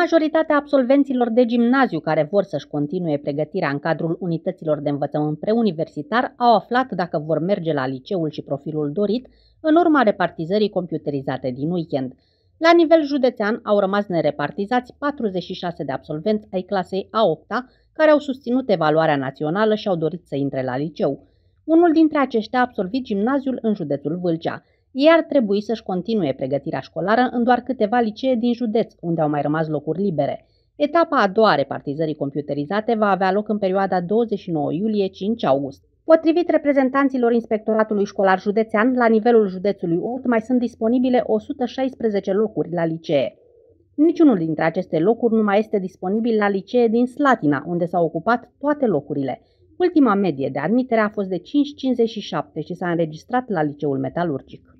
Majoritatea absolvenților de gimnaziu care vor să-și continue pregătirea în cadrul unităților de învățământ preuniversitar au aflat dacă vor merge la liceul și profilul dorit în urma repartizării computerizate din weekend. La nivel județean au rămas nerepartizați 46 de absolvenți ai clasei A8 care au susținut evaluarea națională și au dorit să intre la liceu. Unul dintre aceștia a absolvit gimnaziul în județul Vâlcea. Ei ar trebui să-și continue pregătirea școlară în doar câteva licee din județ, unde au mai rămas locuri libere. Etapa a doua a repartizării computerizate va avea loc în perioada 29 iulie-5 august. Potrivit reprezentanților Inspectoratului Școlar Județean, la nivelul județului Olt mai sunt disponibile 116 locuri la licee. Niciunul dintre aceste locuri nu mai este disponibil la licee din Slatina, unde s-au ocupat toate locurile. Ultima medie de admitere a fost de 5,57 și s-a înregistrat la Liceul Metalurgic.